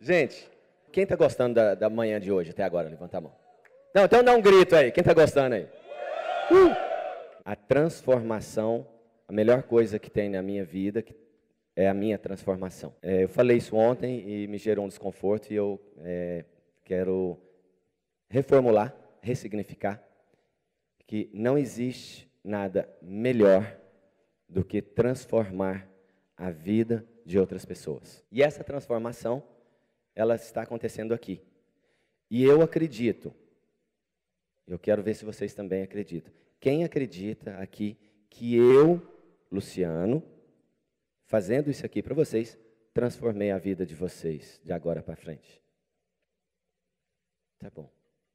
Gente, quem está gostando da, da manhã de hoje até agora? Levanta a mão. Não, então dá um grito aí. Quem está gostando aí? Uh! A transformação, a melhor coisa que tem na minha vida é a minha transformação. É, eu falei isso ontem e me gerou um desconforto e eu é, quero reformular, ressignificar que não existe nada melhor do que transformar a vida de outras pessoas. E essa transformação ela está acontecendo aqui. E eu acredito. Eu quero ver se vocês também acreditam. Quem acredita aqui que eu, Luciano, fazendo isso aqui para vocês, transformei a vida de vocês de agora para frente? Tá bom.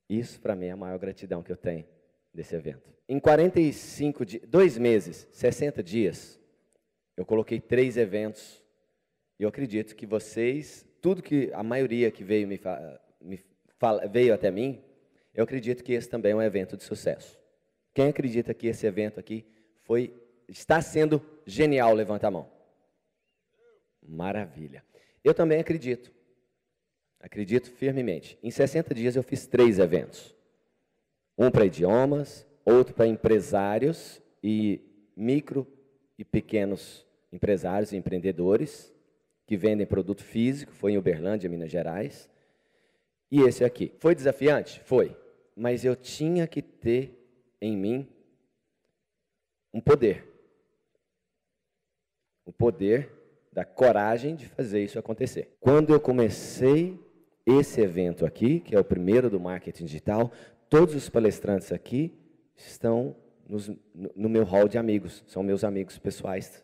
Isso para mim é a maior gratidão que eu tenho desse evento. Em 45 dias, dois meses, 60 dias, eu coloquei três eventos. E eu acredito que vocês tudo que a maioria que veio me, me fala, veio até mim, eu acredito que esse também é um evento de sucesso. Quem acredita que esse evento aqui foi está sendo genial, levanta a mão. Maravilha. Eu também acredito. Acredito firmemente. Em 60 dias eu fiz três eventos. Um para idiomas, outro para empresários e micro e pequenos empresários e empreendedores que vendem produto físico, foi em Uberlândia, Minas Gerais. E esse aqui. Foi desafiante? Foi. Mas eu tinha que ter em mim um poder. O poder da coragem de fazer isso acontecer. Quando eu comecei esse evento aqui, que é o primeiro do marketing digital, todos os palestrantes aqui estão nos, no meu hall de amigos, são meus amigos pessoais.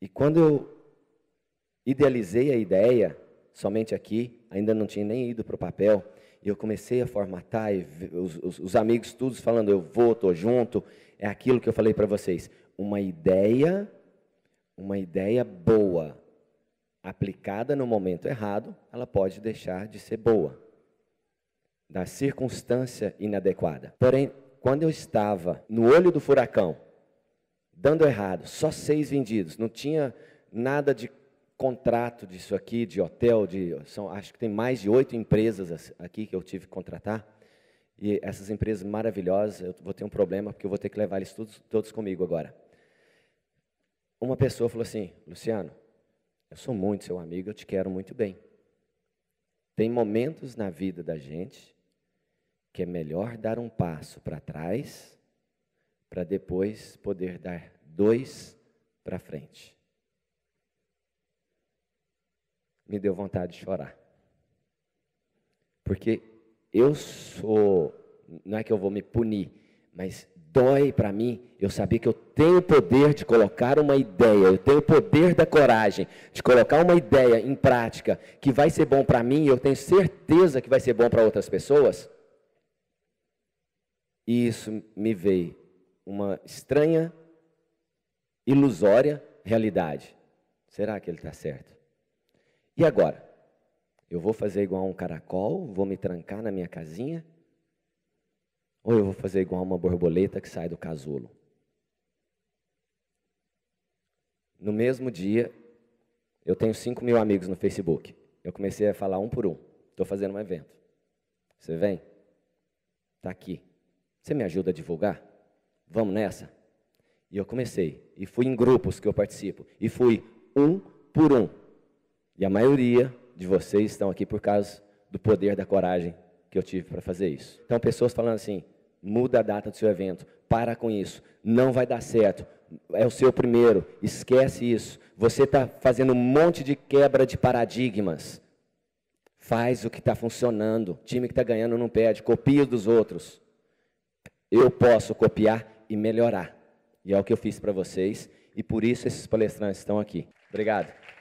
E quando eu idealizei a ideia somente aqui, ainda não tinha nem ido para o papel, e eu comecei a formatar, e os, os, os amigos todos falando, eu vou, estou junto, é aquilo que eu falei para vocês, uma ideia, uma ideia boa, aplicada no momento errado, ela pode deixar de ser boa, da circunstância inadequada. Porém, quando eu estava no olho do furacão, dando errado, só seis vendidos, não tinha nada de contrato disso aqui, de hotel, de são, acho que tem mais de oito empresas aqui que eu tive que contratar. E essas empresas maravilhosas, eu vou ter um problema porque eu vou ter que levar eles todos, todos comigo agora. Uma pessoa falou assim: Luciano, eu sou muito seu amigo, eu te quero muito bem. Tem momentos na vida da gente que é melhor dar um passo para trás para depois poder dar dois para frente. me deu vontade de chorar. Porque eu sou, não é que eu vou me punir, mas dói para mim eu saber que eu tenho o poder de colocar uma ideia, eu tenho o poder da coragem de colocar uma ideia em prática que vai ser bom para mim e eu tenho certeza que vai ser bom para outras pessoas. E isso me veio uma estranha, ilusória realidade. Será que ele está certo? E agora? Eu vou fazer igual um caracol, vou me trancar na minha casinha? Ou eu vou fazer igual uma borboleta que sai do casulo? No mesmo dia, eu tenho 5 mil amigos no Facebook. Eu comecei a falar um por um. Estou fazendo um evento. Você vem? Está aqui. Você me ajuda a divulgar? Vamos nessa? E eu comecei. E fui em grupos que eu participo. E fui um por um. E a maioria de vocês estão aqui por causa do poder da coragem que eu tive para fazer isso. Então, pessoas falando assim: muda a data do seu evento, para com isso, não vai dar certo, é o seu primeiro, esquece isso. Você está fazendo um monte de quebra de paradigmas. Faz o que está funcionando. Time que está ganhando não perde, copia dos outros. Eu posso copiar e melhorar. E é o que eu fiz para vocês, e por isso esses palestrantes estão aqui. Obrigado.